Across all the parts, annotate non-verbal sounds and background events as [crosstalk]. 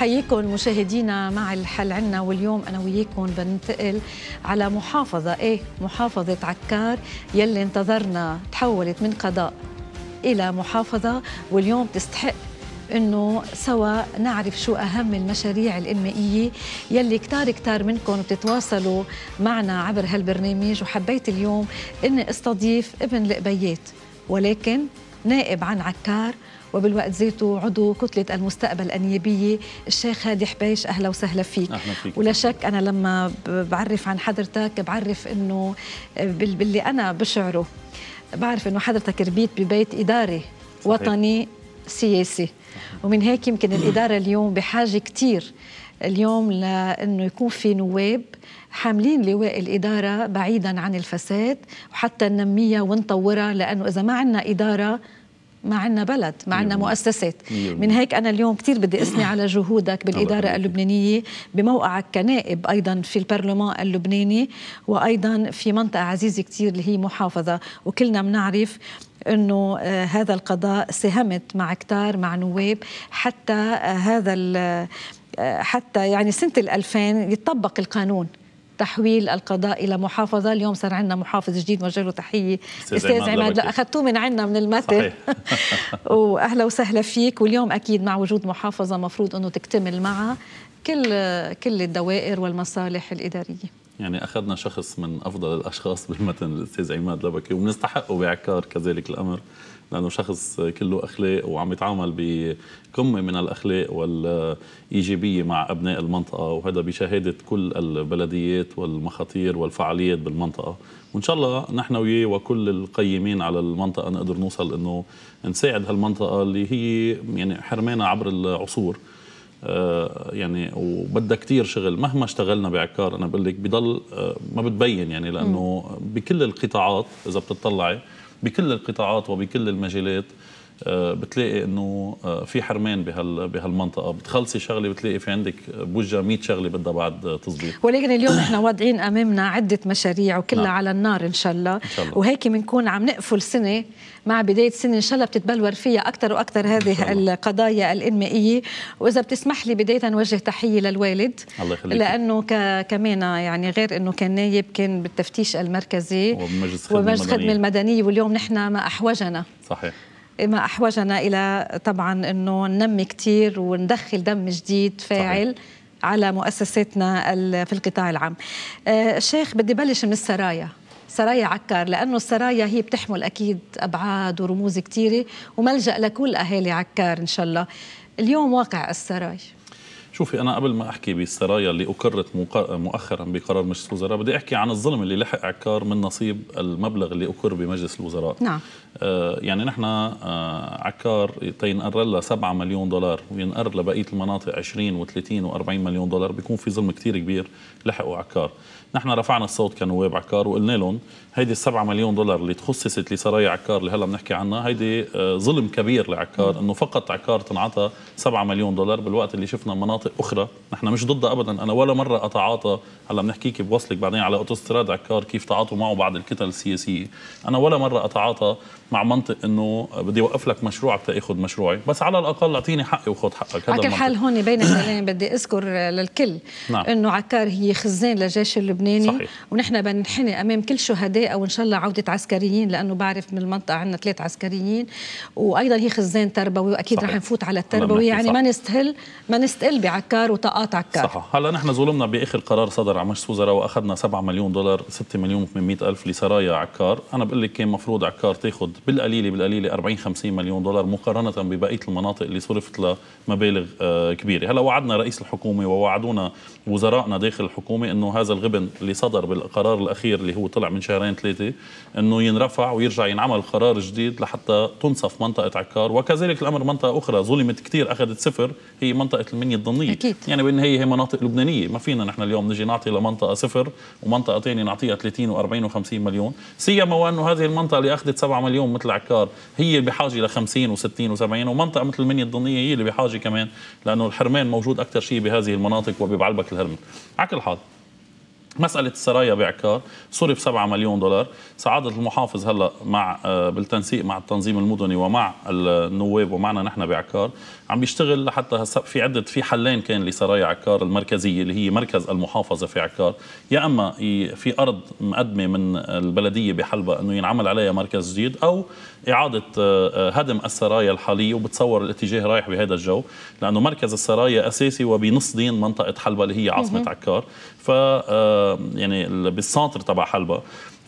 حييكم مشاهدينا مع الحل عنا واليوم انا وياكم بننتقل على محافظه ايه محافظه عكار يلي انتظرنا تحولت من قضاء الى محافظه واليوم تستحق انه سوا نعرف شو اهم المشاريع الانمائيه يلي كتار كتار منكم بتتواصلوا معنا عبر هالبرنامج وحبيت اليوم اني استضيف ابن القبيات ولكن نائب عن عكار وبالوقت ذاته عضو كتله المستقبل النيابيه الشيخ هادي حبيش اهلا وسهلا فيك اهلا فيك ولا شك انا لما بعرف عن حضرتك بعرف انه باللي انا بشعره بعرف انه حضرتك ربيت ببيت اداري صحيح. وطني سياسي ومن هيك يمكن الاداره اليوم بحاجه كثير اليوم لانه يكون في نواب حاملين لواء الاداره بعيدا عن الفساد وحتى ننميها ونطورها لانه اذا ما عندنا اداره ما عندنا بلد ما عندنا مؤسسات من هيك أنا اليوم كثير بدي أثني على جهودك بالإدارة اللبنانية بموقعك كنائب أيضا في البرلمان اللبناني وأيضا في منطقة عزيزة كثير اللي هي محافظة وكلنا بنعرف انه آه، هذا القضاء ساهمت مع كتار مع نواب حتى آه، هذا آه، حتى يعني سنه ال 2000 يطبق القانون تحويل القضاء الى محافظه اليوم صار عندنا محافظ جديد موجه له تحيه استاذ عماد اخذتوه من عندنا من المثل [laughs] واهلا وسهلا فيك واليوم اكيد مع وجود محافظه مفروض انه تكتمل معها كل كل الدوائر والمصالح الاداريه يعني اخذنا شخص من افضل الاشخاص بالمتن الاستاذ عماد لبكي وبنستحقه بعكار كذلك الامر لانه شخص كله اخلاق وعم يتعامل بقمه من الاخلاق والايجابيه مع ابناء المنطقه وهذا بشهاده كل البلديات والمخاطير والفعاليات بالمنطقه وان شاء الله نحن وياه وكل القيمين على المنطقه نقدر نوصل انه نساعد هالمنطقه اللي هي يعني حرمانا عبر العصور آه، يعني وبدها كثير شغل مهما اشتغلنا بعكار انا بقول لك بضل آه، ما بتبين يعني لانه بكل القطاعات اذا بتطلعي بكل القطاعات وبكل المجالات آه، بتلاقي انه آه، في حرمان بهال بهالمنطقه بتخلصي شغله بتلاقي في عندك بوجه 100 شغله بدها بعد تظبيط ولكن اليوم نحن واضعين امامنا عده مشاريع وكلها نعم. على النار ان شاء الله, الله. وهيك بنكون عم نقفل سنه مع بدايه سنه ان شاء الله بتتبلور فيها اكثر واكثر هذه القضايا الانمائيه واذا بتسمح لي بدايه نوجه تحيه للوالد الله يخليك لانه ك... كمان يعني غير انه كان نايب كان بالتفتيش المركزي ومجلس الخدمه المدنيه واليوم نحن ما احوجنا صحيح ما أحوجنا إلى طبعا أنه ننمي كثير وندخل دم جديد فاعل صحيح. على مؤسساتنا في القطاع العام آه، شيخ بدي بلش من السرايا سرايا عكار لأنه السرايا هي بتحمل أكيد أبعاد ورموز كثيرة وملجأ لكل أهالي عكار إن شاء الله اليوم واقع السراي شوفي انا قبل ما احكي بالسرايا اللي اقرت مؤخرا بقرار مجلس الوزراء بدي احكي عن الظلم اللي لحق عكار من نصيب المبلغ اللي اقر بمجلس الوزراء نعم آه يعني نحن آه عكار تينقر لها 7 مليون دولار وينقر لبقيه المناطق 20 و30 و40 مليون دولار بيكون في ظلم كثير كبير لحقوا عكار نحن رفعنا الصوت كنواب عكار وقلنا لهم هيدي السبعة مليون دولار اللي تخصصت لسرايا عكار اللي هلا بنحكي عنها هيدي آه، ظلم كبير لعكار انه فقط عكار تنعطى 7 مليون دولار بالوقت اللي شفنا مناطق اخرى نحن مش ضدها ابدا انا ولا مره اتعاطى هلا بنحكيك بوصلك بعدين على اوتوستراد عكار كيف تعاطوا معه بعض الكتل السياسيه انا ولا مره اتعاطى مع منطق انه بدي اوقف لك مشروعك تاخذ مشروعي بس على الاقل اعطيني حقي وخذ حقك هذا على كل حال هون بين شغلين [coughs] بدي اذكر آه، للكل نعم. انه عكار هي خزان للجيش اللبناني صحيح. ونحن بنحني امام كل شهداء الاداء او ان شاء الله عوده عسكريين لانه بعرف من المنطقه عندنا ثلاث عسكريين وايضا هي خزان تربوي واكيد رح نفوت على التربوي يعني ما نستهل ما نستقل بعكار وطاقات عكار صح هلا نحن ظلمنا باخر قرار صدر على مجلس وزراء واخذنا 7 مليون دولار 6 مليون و800 الف لسرايا عكار انا بقول لك كان مفروض عكار تاخذ بالقليله بالقليله 40 50 مليون دولار مقارنه ببقيه المناطق اللي صرفت لها مبالغ آه، كبيره هلا وعدنا رئيس الحكومه ووعدونا وزرائنا داخل الحكومه انه هذا الغبن اللي صدر بالقرار الاخير اللي هو طلع من شهرين يومين ثلاثه انه ينرفع ويرجع ينعمل قرار جديد لحتى تنصف منطقه عكار وكذلك الامر منطقه اخرى ظلمت كثير اخذت صفر هي منطقه المنيه الضنية أكيد. يعني بالنهايه هي مناطق لبنانيه ما فينا نحن اليوم نجي نعطي لمنطقه صفر ومنطقه ثانيه نعطيها 30 و40 و50 مليون سيما وانه هذه المنطقه اللي اخذت 7 مليون مثل عكار هي بحاجه ل 50 و60 و70 ومنطقه مثل المنيه الضنية هي اللي بحاجه كمان لانه الحرمان موجود اكثر شيء بهذه المناطق وببعلبك الهرم على كل حال مسألة السرايا بعكار صرف 7 مليون دولار سعادة المحافظ هلا مع آه، بالتنسيق مع التنظيم المدني ومع النواب ومعنا نحن بعكار عم بيشتغل لحتى هسا في عدة في حلين كان لسرايا عكار المركزية اللي هي مركز المحافظة في عكار يا أما في أرض مقدمة من البلدية بحلبة أنه ينعمل عليها مركز جديد أو إعادة آه، آه، هدم السرايا الحالية وبتصور الاتجاه رايح بهذا الجو لأنه مركز السرايا أساسي وبنص دين منطقة حلبة اللي هي عاصمة عكار ف يعني بالسنتر تبع حلبة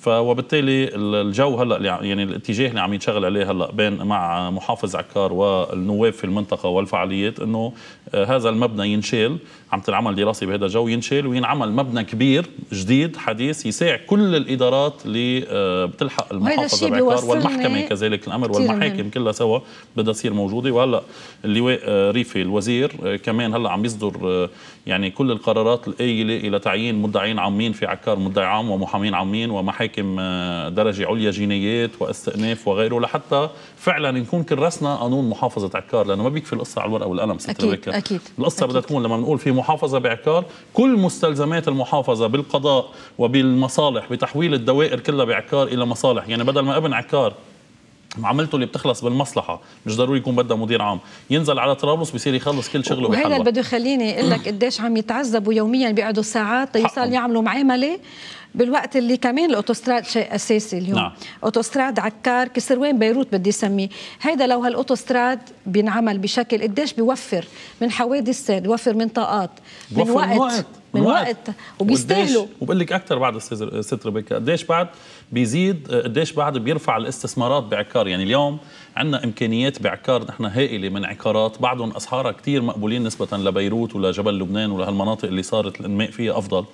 وبالتالي الجو هلا يعني الاتجاه اللي عم يتشغل عليه هلا بين مع محافظ عكار والنواب في المنطقه والفعاليات انه آه، هذا المبنى ينشال عم تنعمل دراسه بهذا الجو ينشال وينعمل مبنى كبير جديد حديث يساع كل الادارات اللي آه، بتلحق المحافظه بعكار والمحكمه كذلك الامر والمحاكم كلها سوا بدها تصير موجوده وهلا اللواء آه، ريفي الوزير آه، كمان هلا عم يصدر يعني كل القرارات الآيلة الى تعيين مدعين عامين في عكار مدعي عام ومحامين عامين ومحاكم درجه عليا جنايات واستئناف وغيره لحتى فعلا نكون كرسنا قانون محافظه عكار لانه ما بيكفي القصه على الورقه والقلم ست أكيد, أكيد القصه بدها تكون لما بنقول في المحافظة بعكار كل مستلزمات المحافظة بالقضاء وبالمصالح بتحويل الدوائر كلها بعكار إلى مصالح يعني بدل ما ابن عكار معاملته اللي بتخلص بالمصلحة مش ضروري يكون بدها مدير عام ينزل على طرابلس بصير يخلص كل شغله بحلوة وهذا اللي بده يخليني اقول لك قديش عم يتعذبوا يوميا بيقعدوا ساعات ليصير يعملوا معامله بالوقت اللي كمان الاوتوستراد شيء اساسي اليوم نعم. اوتوستراد عكار كسروان بيروت بدي اسميه هيدا لو هالاوتوستراد بينعمل بشكل قديش بيوفر من حوادث سير بيوفر من طاقات من وقت, وقت. من وقت, وبيستاهلوا وبقول لك اكثر بعد ست ربيكا قديش بعد بيزيد قديش بعد بيرفع الاستثمارات بعكار يعني اليوم عندنا امكانيات بعكار نحن هائله من عقارات بعضهم اسعارها كثير مقبولين نسبه لبيروت ولجبل لبنان ولهالمناطق اللي صارت الانماء فيها افضل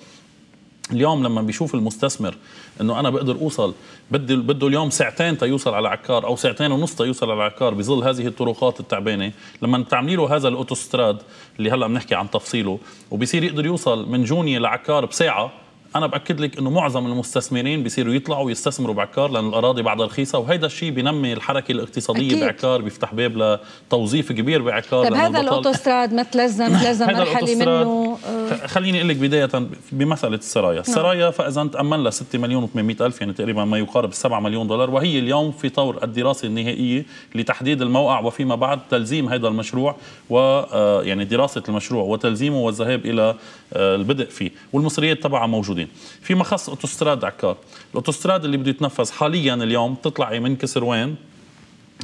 اليوم لما بيشوف المستثمر انه انا بقدر اوصل بده بده اليوم ساعتين تيوصل على عكار او ساعتين ونص تيوصل على عكار بظل هذه الطرقات التعبانه لما بتعملي له هذا الاوتوستراد اللي هلا بنحكي عن تفصيله وبصير يقدر يوصل من جونية لعكار بساعه انا باكد لك انه معظم المستثمرين بيصيروا يطلعوا ويستثمروا بعكار لانه الاراضي بعدها رخيصه وهذا الشيء بنمي الحركه الاقتصاديه أكيد. بعكار بيفتح باب لتوظيف كبير بعكار طيب هذا الاوتوستراد ما تلزم [laughs] تلزم مرحله منه آه، خليني اقول لك بدايه بمساله السرايا، نعم. السرايا فاذا تامن لها 6 مليون و800 الف يعني تقريبا ما يقارب 7 مليون دولار وهي اليوم في طور الدراسه النهائيه لتحديد الموقع وفيما بعد تلزيم هذا المشروع و آه، يعني دراسه المشروع وتلزيمه والذهاب الى آه، البدء فيه، والمصريات تبعها موجودين. فيما خص اوتوستراد عكار، الاوتوستراد اللي بده يتنفذ حاليا اليوم بتطلعي من كسروان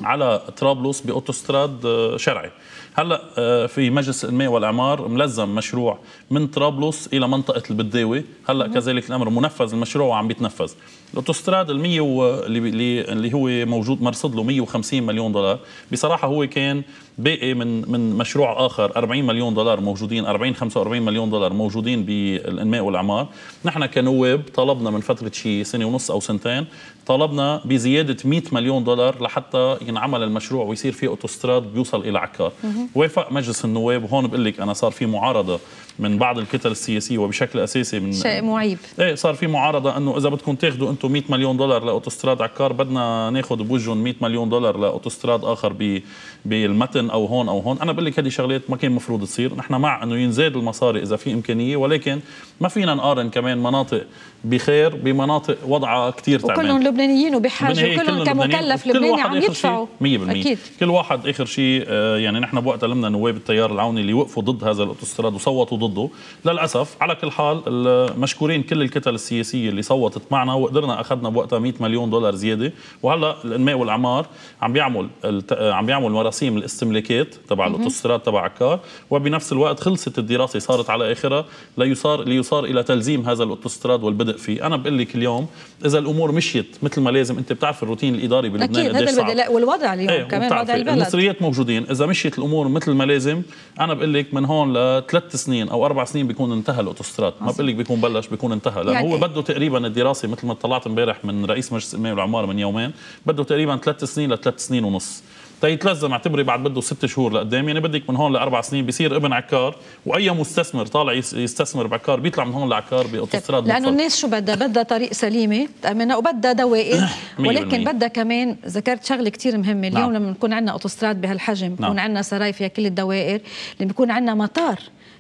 على طرابلس باوتوستراد آه، شرعي هلا آه، في مجلس التنميه والاعمار ملزم مشروع من طرابلس الى منطقه البداوي هلا كذلك الامر منفذ المشروع وعم بيتنفذ الاوتوستراد ال 100 اللي اللي هو موجود مرصد له 150 مليون دولار بصراحه هو كان باقي من من مشروع اخر 40 مليون دولار موجودين 40 45 مليون دولار موجودين بالانماء والاعمار نحن كنواب طلبنا من فتره شيء سنه ونص او سنتين طلبنا بزيادة 100 مليون دولار لحتى ينعمل المشروع ويصير فيه أوتوستراد بيوصل إلى عكار وافق مجلس النواب وهون بقول لك أنا صار في معارضة من بعض الكتل السياسيه وبشكل اساسي من شيء معيب ايه صار في معارضه انه اذا بدكم تاخذوا انتم 100 مليون دولار لاوتوستراد عكار بدنا ناخذ بوجهن 100 مليون دولار لاوتوستراد اخر بالمتن او هون او هون انا بقول لك هذه شغلات ما كان مفروض تصير نحن مع انه ينزاد المصاري اذا في امكانيه ولكن ما فينا نقارن كمان مناطق بخير بمناطق وضعها كثير تعبان وكلهم لبنانيين وبحاجه وكلهم كمكلف لبناني عم يدفعوا 100% أكيد. كل واحد اخر شيء آه، يعني نحن بوقتها لمنا نواب التيار العوني اللي وقفوا ضد هذا الاوتوستراد وصوتوا ضد ضده للاسف على كل حال مشكورين كل الكتل السياسيه اللي صوتت معنا وقدرنا اخذنا بوقتها 100 مليون دولار زياده وهلا الانماء والاعمار عم بيعمل عم بيعمل مراسيم الاستملاكات تبع الاوتوستراد تبع عكار وبنفس الوقت خلصت الدراسه صارت على اخرها ليصار ليصار الى تلزيم هذا الاوتوستراد والبدء فيه انا بقول لك اليوم اذا الامور مشيت مثل ما لازم انت بتعرف الروتين الاداري بلبنان اكيد هذا البدلاء والوضع اليوم ايه كمان وضع البلد المصريات موجودين اذا مشيت الامور مثل ما لازم انا بقول لك من هون لثلاث سنين او اربع سنين بيكون انتهى الاوتوستراد ما بقول لك بيكون بلش بيكون انتهى لانه يعني هو بده تقريبا الدراسه مثل ما طلعت امبارح من رئيس مجلس الامام والعمار من يومين بده تقريبا ثلاث سنين لثلاث سنين ونص تيتلزم اعتبري بعد بده ست شهور لقدام يعني بدك من هون لاربع سنين بصير ابن عكار واي مستثمر طالع يستثمر بعكار بيطلع من هون لعكار باوتوستراد طيب، لانه الناس شو بدها بدها طريق سليمه تامنها وبدها دوائر [coughs] ولكن بدها كمان ذكرت شغله كثير مهمه اليوم نعم. لما نكون عندنا اوتوستراد بهالحجم نعم. بكون عندنا سراي فيها كل الدوائر لما بيكون عندنا مطار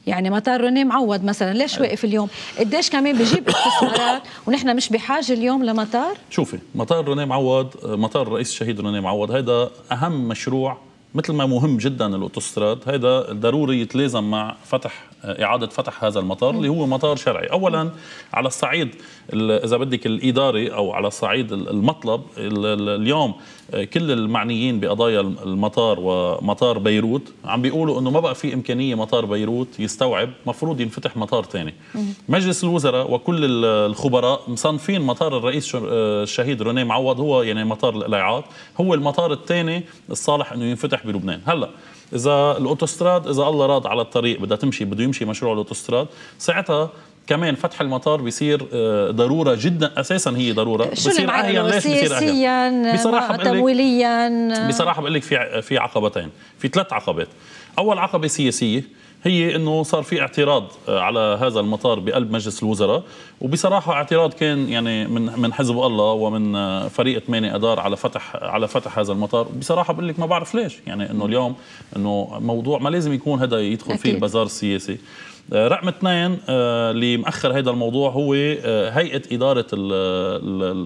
يعني مطار روني معوض مثلا ليش واقف اليوم قديش كمان بجيب [coughs] استثمارات ونحن مش بحاجه اليوم لمطار شوفي مطار روني معوض مطار الرئيس الشهيد روني معوض هذا اهم مشروع مثل ما مهم جدا الاوتوستراد هذا ضروري يتلازم مع فتح اعاده فتح هذا المطار اللي هو مطار شرعي اولا على الصعيد اذا بدك الاداري او على الصعيد المطلب اليوم كل المعنيين بقضايا المطار ومطار بيروت عم بيقولوا انه ما بقى في امكانيه مطار بيروت يستوعب مفروض ينفتح مطار ثاني مجلس الوزراء وكل الخبراء مصنفين مطار الرئيس الشهيد روني معوض هو يعني مطار القليعات هو المطار الثاني الصالح انه ينفتح بلبنان هلا اذا الاوتوستراد اذا الله راد على الطريق بدها تمشي بده يمشي مشروع الاوتوستراد ساعتها كمان فتح المطار بيصير آه، ضروره جدا اساسا هي ضروره بصير عهيا ليش بصير عهيا بصراحه تمويليا بصراحه بقول لك في في عقبتين في ثلاث عقبات اول عقبه سياسيه هي انه صار في اعتراض آه، على هذا المطار بقلب مجلس الوزراء وبصراحه اعتراض كان يعني من من حزب الله ومن آه، فريق 8 اذار على فتح على فتح هذا المطار بصراحه بقول لك ما بعرف ليش يعني انه اليوم انه موضوع ما لازم يكون هذا يدخل فيه البازار السياسي آه، رقم اثنين آه، اللي مأخر هذا الموضوع هو آه، هيئة إدارة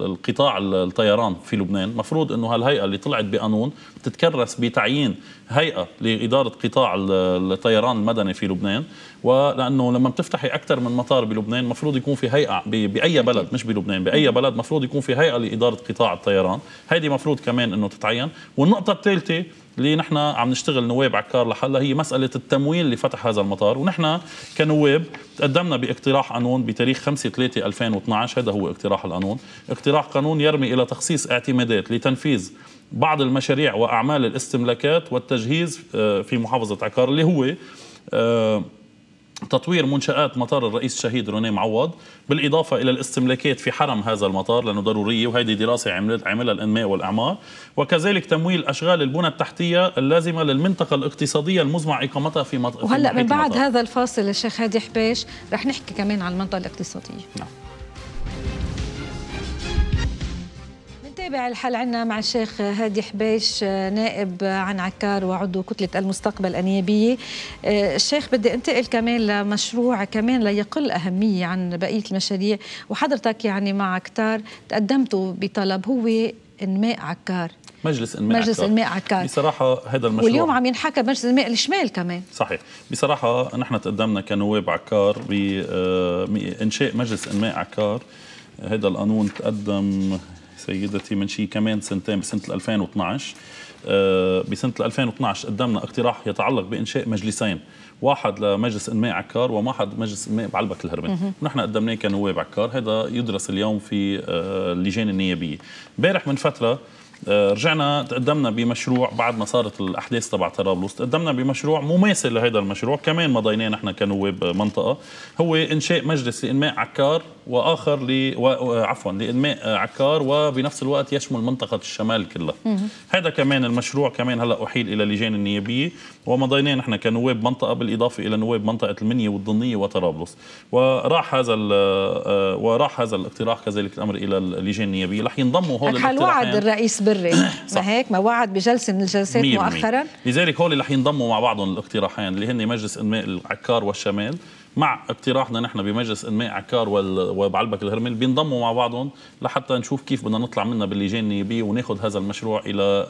القطاع الطيران في لبنان مفروض أنه هالهيئة اللي طلعت بقانون تتكرس بتعيين هيئه لاداره قطاع الطيران المدني في لبنان ولانه لما بتفتحي اكثر من مطار بلبنان مفروض يكون في هيئه باي بلد مش بلبنان باي بلد مفروض يكون في هيئه لاداره قطاع الطيران هيدي مفروض كمان انه تتعين والنقطه الثالثه اللي نحن عم نشتغل نواب عكار لحلها هي مسألة التمويل لفتح هذا المطار ونحن كنواب تقدمنا باقتراح قانون بتاريخ 5/3/2012 هذا هو اقتراح القانون اقتراح قانون يرمي إلى تخصيص اعتمادات لتنفيذ بعض المشاريع واعمال الاستملاكات والتجهيز آه، في محافظه عكار اللي هو آه، تطوير منشآت مطار الرئيس الشهيد روني معوض بالإضافة إلى الاستملاكات في حرم هذا المطار لأنه ضرورية وهذه دراسة عملت عملها الأنماء والأعمار وكذلك تمويل أشغال البنى التحتية اللازمة للمنطقة الاقتصادية المزمع إقامتها في مطار وهلا من بعد المطار. هذا الفاصل الشيخ هادي حبيش رح نحكي كمان عن المنطقة الاقتصادية نعم. تابع الحل عنا مع الشيخ هادي حبيش نائب عن عكار وعضو كتلة المستقبل النيابية الشيخ بدي انتقل كمان لمشروع كمان ليقل أهمية عن بقية المشاريع وحضرتك يعني مع عكار تقدمته بطلب هو انماء عكار مجلس انماء مجلس انماء عكار بصراحه هذا المشروع واليوم عم ينحكى مجلس انماء الشمال كمان صحيح بصراحه نحن تقدمنا كنواب عكار بانشاء آه، مجلس انماء عكار هذا القانون تقدم سيدتي من شي كمان سنتين بسنه 2012 آه، بسنه 2012 قدمنا اقتراح يتعلق بانشاء مجلسين واحد لمجلس انماء عكار وواحد مجلس انماء بعلبك الهرمي ونحن قدمناه كنواب عكار هذا يدرس اليوم في آه، اللجان النيابيه امبارح من فتره آه، رجعنا تقدمنا بمشروع بعد ما صارت الاحداث تبع طرابلس تقدمنا بمشروع مماثل لهذا المشروع كمان مضيناه نحن كنواب منطقه هو انشاء مجلس لانماء عكار واخر ل عفوا لانماء عكار وبنفس الوقت يشمل منطقه الشمال كلها هذا كمان المشروع كمان هلا احيل الى اللجان النيابيه ومضيناه نحن كنواب منطقه بالاضافه الى نواب منطقه المنيه والضنيه وطرابلس وراح هذا آه، وراح هذا الاقتراح كذلك الامر الى اللجان النيابيه رح ينضموا هول الاقتراحين وعد الرئيس بري [coughs] ما هيك ما وعد بجلسه من الجلسات مؤخرا لذلك هول رح ينضموا مع بعضهم الاقتراحين اللي هن مجلس انماء العكار والشمال مع اقتراحنا نحن بمجلس انماء عكار وبعلبك الهرمل بينضموا مع بعضهم لحتى نشوف كيف بدنا نطلع منها باللجان النيابيه وناخذ هذا المشروع الى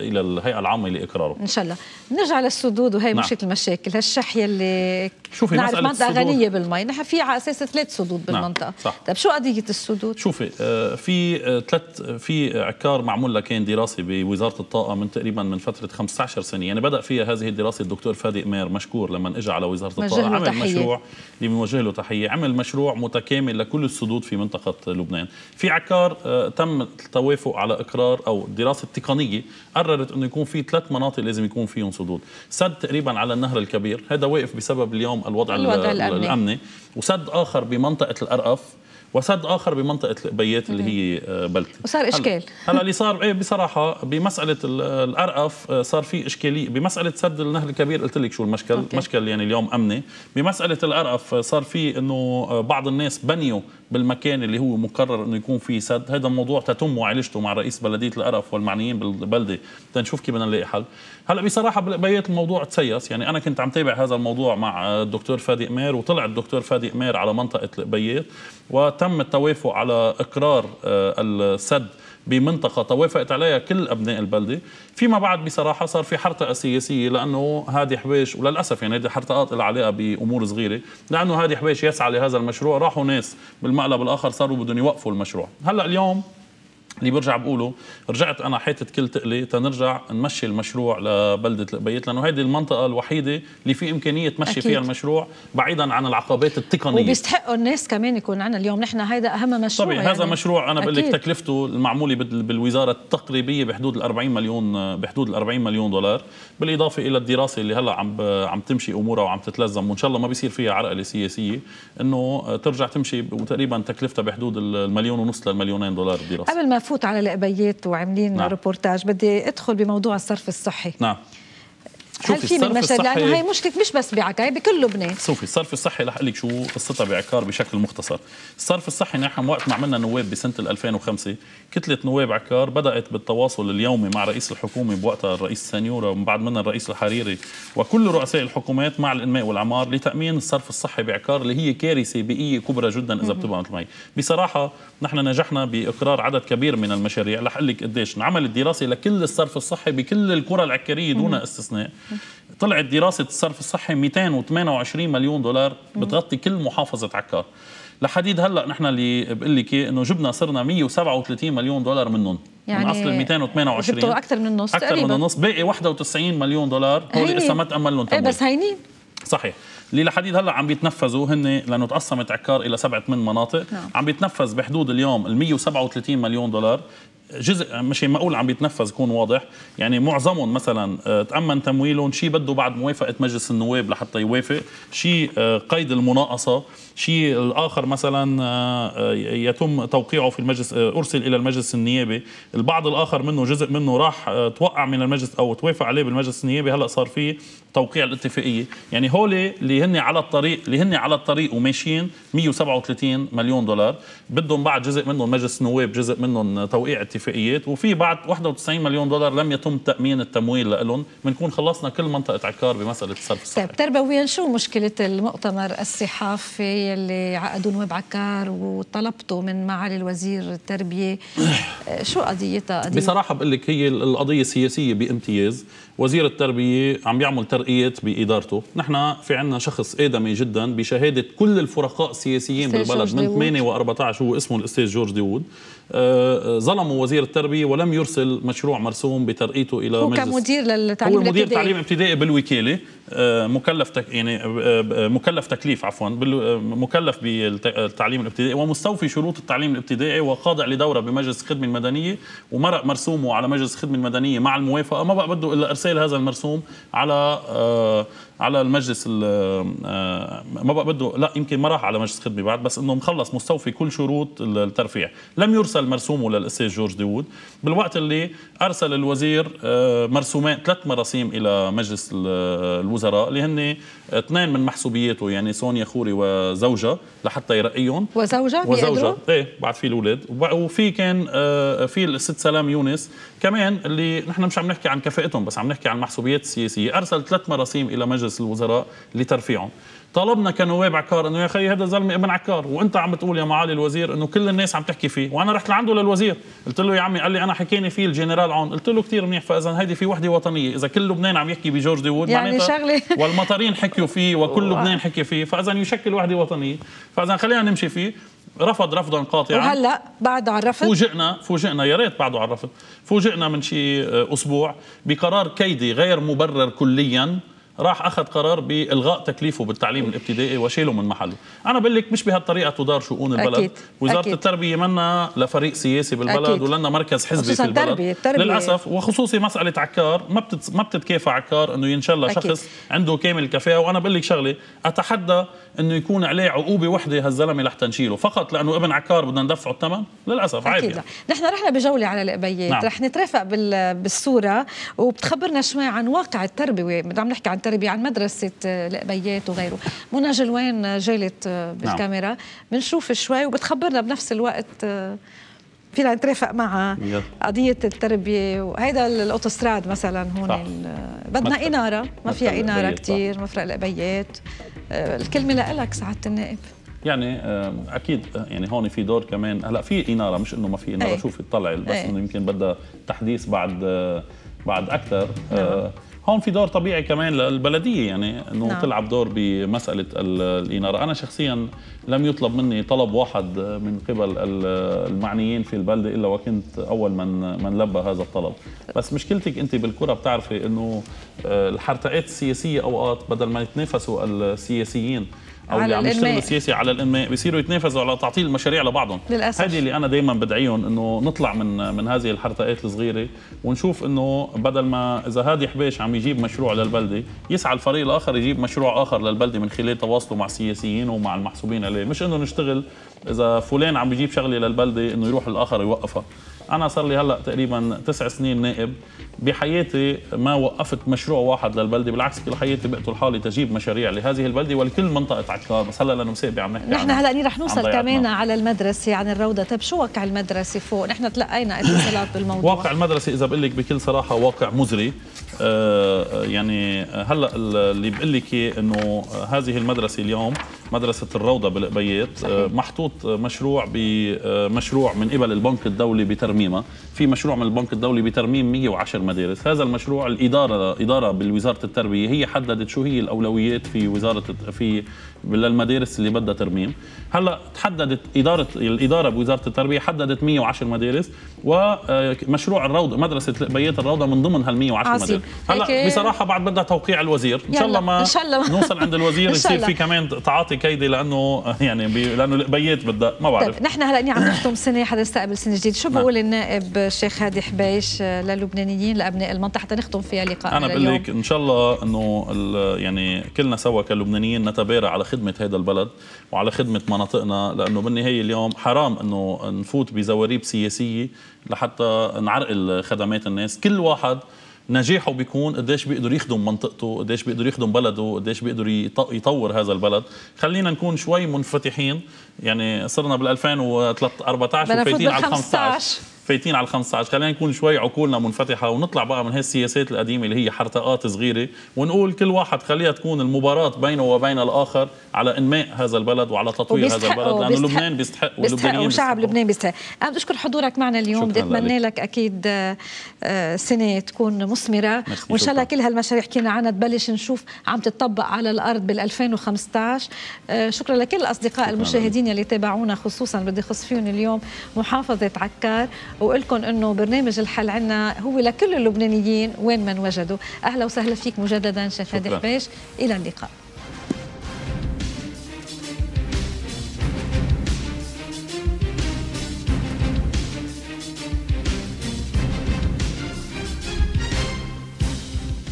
الى الهيئه العامه لاقراره ان شاء الله نرجع للسدود وهي نعم. مشيت المشاكل هالشح يلي شوفي نعرف منطقه غنيه بالمي نحن في على اساس ثلاث سدود نعم، بالمنطقه نعم. صح. طيب شو قضيه السدود شوفي آه، في آه، ثلاث في عكار معمول كان دراسه بوزاره الطاقه من تقريبا من فتره 15 سنه يعني بدا فيها هذه الدراسه الدكتور فادي امير مشكور لما اجى على وزاره الطاقه عمل مشروع اللي بنوجه له تحيه، عمل مشروع متكامل لكل السدود في منطقه لبنان، في عكار آه، تم التوافق على اقرار او دراسه تقنيه قررت انه يكون في ثلاث مناطق لازم يكون فيهم سدود، سد تقريبا على النهر الكبير، هذا واقف بسبب اليوم الوضع, الوضع الامني, الأمني. وسد اخر بمنطقه الارقف وسد اخر بمنطقه البيات اللي هي آه، بلتي وصار اشكال [laughs] هلا اللي صار ايه بصراحه بمساله الارقف آه، صار في اشكاليه بمساله سد النهر الكبير قلت لك شو المشكل أوكي. مشكل يعني اليوم امني بمساله الارقف آه، صار في انه بعض الناس بنيوا بالمكان اللي هو مقرر انه يكون فيه سد هذا الموضوع تتم معالجته مع رئيس بلديه الارقف والمعنيين بالبلده تنشوف كيف بدنا نلاقي حل هلا بصراحه بيات الموضوع تسيس يعني انا كنت عم تابع هذا الموضوع مع الدكتور فادي قمير وطلع الدكتور فادي قمير على منطقه البيات وت تم التوافق على اقرار آه، السد بمنطقه توافقت عليها كل ابناء البلده فيما بعد بصراحه صار في حرطقه سياسيه لانه هادي حبيش وللاسف يعني هذه حرطات لها علاقه بامور صغيره لانه هادي حبيش يسعى لهذا المشروع راحوا ناس بالمقلب الاخر صاروا بدهم يوقفوا المشروع هلا اليوم اللي برجع بقوله رجعت انا حيطه كل تقلي تنرجع نمشي المشروع لبلده لبيت لانه هيدي المنطقه الوحيده اللي في امكانيه تمشي أكيد. فيها المشروع بعيدا عن العقبات التقنيه وبيستحقوا الناس كمان يكون عنا اليوم نحن هيدا اهم مشروع طبيعي يعني. هذا مشروع انا بقول لك تكلفته المعموله بالوزاره التقريبيه بحدود ال 40 مليون بحدود ال 40 مليون دولار بالاضافه الى الدراسه اللي هلا عم عم تمشي امورها وعم تتلزم وان شاء الله ما بيصير فيها عرقله سياسيه انه ترجع تمشي وتقريبا تكلفتها بحدود المليون ونص للمليونين دولار الدراسه قبل ما نفوت على الابيات وعاملين نعم. ريبورتاج بدي ادخل بموضوع الصرف الصحي نعم هل في من مشاكل لانه هي مشكله مش بس بعكا هي بكل لبنان شوفي الصرف الصحي رح اقول لك شو قصتها بعكار بشكل مختصر الصرف الصحي نحن وقت ما عملنا نواب بسنه 2005 كتله نواب عكار بدات بالتواصل اليومي مع رئيس الحكومه بوقتها الرئيس سانيورا ومن بعد منها الرئيس الحريري وكل رؤساء الحكومات مع الانماء والعمار لتامين الصرف الصحي بعكار اللي هي كارثه بيئيه كبرى جدا اذا بتبقى مثل ما هي بصراحه نحن نجحنا باقرار عدد كبير من المشاريع رح اقول لك قديش انعملت دراسه لكل الصرف الصحي بكل الكره العكاريه دون استثناء طلعت دراسه الصرف الصحي 228 مليون دولار بتغطي كل محافظه عكار لحديد هلا نحن اللي بقول لك إيه، انه جبنا صرنا 137 مليون دولار منهم يعني من اصل ال 228 جبتوا اكثر من النص اكثر تقريبا. من النص باقي 91 مليون دولار هول لسه ما تامل لهم إيه، تمويل بس هينين صحيح اللي لحديد هلا عم بيتنفذوا هن لانه تقسمت عكار الى سبع ثمان مناطق نعم. عم بيتنفذ بحدود اليوم ال 137 مليون دولار جزء مش ما اقول عم يتنفذ يكون واضح يعني معظمهم مثلا آه، تامن تمويلهم شيء بده بعد موافقه مجلس النواب لحتى يوافق شيء آه، قيد المناقصه شيء الآخر مثلا آه، آه، يتم توقيعه في المجلس آه، أرسل إلى المجلس النيابي البعض الآخر منه جزء منه راح توقع من المجلس أو توافق عليه بالمجلس النيابي هلأ صار فيه توقيع الاتفاقية يعني هولي اللي هن على الطريق اللي هن على الطريق وماشيين 137 مليون دولار بدهم بعد جزء منهم مجلس نواب جزء منهم توقيع اتفاقيات وفي بعد 91 مليون دولار لم يتم تأمين التمويل لهم بنكون خلصنا كل منطقة عكار بمسألة الصرف الصحي طيب تربويا شو مشكلة المؤتمر الصحافي القضايا اللي عقدوا نواب عكار وطلبته من معالي الوزير التربيه [coughs] آه، شو قضيتها قضية؟ بصراحه بقول لك هي القضيه السياسيه بامتياز وزير التربيه عم بيعمل ترقيه بادارته نحن في عندنا شخص ادمي جدا بشهاده كل الفرقاء السياسيين بالبلد من 8 و14 هو اسمه الاستاذ جورج داوود آه، ظلموا وزير التربيه ولم يرسل مشروع مرسوم بترقيته الى هو مجلس كمدير للتعليم هو مدير التعليم الابتدائي بالوكاله آه، مكلف تك يعني آه، مكلف تكليف عفوا مكلف بالتعليم الابتدائي ومستوفي شروط التعليم الابتدائي وخاضع لدوره بمجلس الخدمه المدنيه ومرق مرسومه على مجلس الخدمه المدنيه مع الموافقه ما بقى بده الا ارسال هذا المرسوم على آه، على المجلس آه، ما بقى بده لا يمكن ما راح على مجلس خدمه بعد بس انه مخلص مستوفي كل شروط الترفيع لم يرسل مرسومه للاستاذ جورج داوود بالوقت اللي ارسل الوزير آه، مرسومين ثلاث مراسيم الى مجلس الوزراء اللي هن اثنين من محسوبياته يعني سونيا خوري وزوجها لحتى يرقيهم وزوجها وزوجها ايه بعد في الاولاد وفي كان في الست سلام يونس كمان اللي نحن مش عم نحكي عن كفاءتهم بس عم نحكي عن المحسوبيات السياسيه ارسل ثلاث مراسيم الى مجلس الوزراء لترفيعهم طلبنا كنواب عكار انه يا اخي هذا زلمه ابن عكار وانت عم بتقول يا معالي الوزير انه كل الناس عم تحكي فيه وانا رحت لعنده للوزير قلت له يا عمي قال لي انا حكيني فيه الجنرال عون قلت له كثير منيح فاذا هيدي في وحده وطنيه اذا كل لبنان عم يحكي بجورج داوود يعني شغله [laughs] والمطارين حكيوا فيه وكل [laughs] لبنان حكي فيه فاذا يشكل وحده وطنيه فاذا خلينا نمشي فيه رفض رفضا قاطعا وهلا بعد على الرفض فوجئنا فوجئنا يا ريت بعده على الرفض فوجئنا من شيء آه، اسبوع بقرار كيدي غير مبرر كليا راح اخذ قرار بالغاء تكليفه بالتعليم الابتدائي وشيله من محله انا بقول لك مش بهالطريقه تدار شؤون البلد أكيد. وزاره أكيد. التربيه منا لفريق سياسي بالبلد أكيد. ولنا مركز حزبي في البلد التربية. التربية. للاسف وخصوصي مساله عكار ما بتت... ما بتتكافى عكار انه ينشل شخص عنده كامل الكفاءه وانا بقول لك شغله اتحدى انه يكون عليه عقوبه وحده هالزلمه لحتى نشيله فقط لانه ابن عكار بدنا ندفعه الثمن للاسف عيب يعني. نحن رحنا بجوله على القبيات نعم. رح نترافق بال... بالصوره وبتخبرنا شوي عن واقع التربوي عم نحكي عن التربية عن مدرسة الأبيات آه، وغيره منى جلوان آه، جالت آه، نعم. بالكاميرا بنشوف شوي وبتخبرنا بنفس الوقت فينا نترافق مع قضية التربية وهيدا الأوتوستراد مثلا هون بدنا إنارة ما فيها إنارة كثير مفرق الأبيات الكلمة لك سعادة النائب يعني اكيد يعني هون في دور كمان هلا في اناره مش انه ما في اناره أي. شوفي طلع بس إيه. انه يمكن بدها تحديث بعد بعد اكثر نعم. هون في دور طبيعي كمان للبلديه يعني انه نعم. تلعب دور بمساله الاناره انا شخصيا لم يطلب مني طلب واحد من قبل المعنيين في البلده الا وكنت اول من من لبى هذا الطلب بس مشكلتك انت بالكره بتعرفي انه آه، الحرتقات السياسيه اوقات بدل ما يتنافسوا السياسيين او اللي عم يشتغلوا سياسي على الانماء بيصيروا يتنافسوا على تعطيل المشاريع لبعضهم للاسف هذه اللي انا دائما بدعيهم انه نطلع من من هذه الحرتقات الصغيره ونشوف انه بدل ما اذا هادي حبيش عم يجيب مشروع للبلده يسعى الفريق الاخر يجيب مشروع اخر للبلده من خلال تواصله مع السياسيين ومع المحسوبين عليه مش انه نشتغل اذا فلان عم يجيب شغله للبلده انه يروح الاخر يوقفها انا صار لي هلا تقريبا تسع سنين نائب بحياتي ما وقفت مشروع واحد للبلده بالعكس كل حياتي بقتل حالي تجيب مشاريع لهذه البلده ولكل منطقه عكار بس هلا لانه مسابي عم نحكي نحن هلا رح نوصل كمان على المدرسه عن الروضه طيب شو واقع المدرسه فوق نحن تلقينا اتصالات بالموضوع واقع المدرسه اذا بقول لك بكل صراحه واقع مزري آه, آه، يعني هلا اللي بقول لك انه هذه المدرسه اليوم مدرسه الروضه بالقبيات آه، محطوط مشروع بمشروع آه، من قبل البنك الدولي بترميمه في مشروع من البنك الدولي بترميم 110 مدارس هذا المشروع الاداره اداره بالوزاره التربيه هي حددت شو هي الاولويات في وزاره في للمدارس اللي بدها ترميم هلا تحددت اداره الاداره بوزاره التربيه حددت 110 مدارس ومشروع الروضه مدرسه بيات الروضه من ضمن هال 110 عصيب. مدارس هلا بصراحه بعد بدها توقيع الوزير ان شاء الله ما شاء الله. نوصل عند الوزير يصير في كمان تعاطي كيدي لانه يعني بي لانه البيات بدها ما بعرف طيب. نحن هلا عم نختم سنه حدا يستقبل سنه جديده شو نعم. بقول النائب الشيخ هادي حبيش للبنانيين لابناء المنطقه حتى نختم فيها لقاء انا بقول لك ان شاء الله انه يعني كلنا سوا كلبنانيين نتبارى على خدمه هذا البلد وعلى خدمه مناطقنا لانه بالنهايه اليوم حرام انه نفوت بزواريب سياسيه لحتى نعرقل خدمات الناس كل واحد نجاحه بيكون قديش بيقدر يخدم منطقته قديش بيقدر يخدم بلده قديش بيقدر يطور هذا البلد خلينا نكون شوي منفتحين يعني صرنا بال 2014 وفايتين على 15 فايتين على ال 15 خلينا نكون شوي عقولنا منفتحه ونطلع بقى من هالسياسات القديمه اللي هي حرتقات صغيره ونقول كل واحد خليها تكون المباراه بينه وبين الاخر على انماء هذا البلد وعلى تطوير هذا البلد لانه لبنان بيستحق واللبنانيين وشعب لبنان بيستحق انا بدي اشكر حضورك معنا اليوم بدي اتمنى لك اكيد آه، سنه تكون مثمره وان شاء الله كل هالمشاريع حكينا عنها تبلش نشوف عم تطبق على الارض بال 2015 آه، شكرا لكل الاصدقاء المشاهدين يلي تابعونا خصوصا بدي خص فيهم اليوم محافظه عكار وقلكم انه برنامج الحل عنا هو لكل اللبنانيين وين ما وجدوا اهلا وسهلا فيك مجددا شيخ هادي حبيش الى اللقاء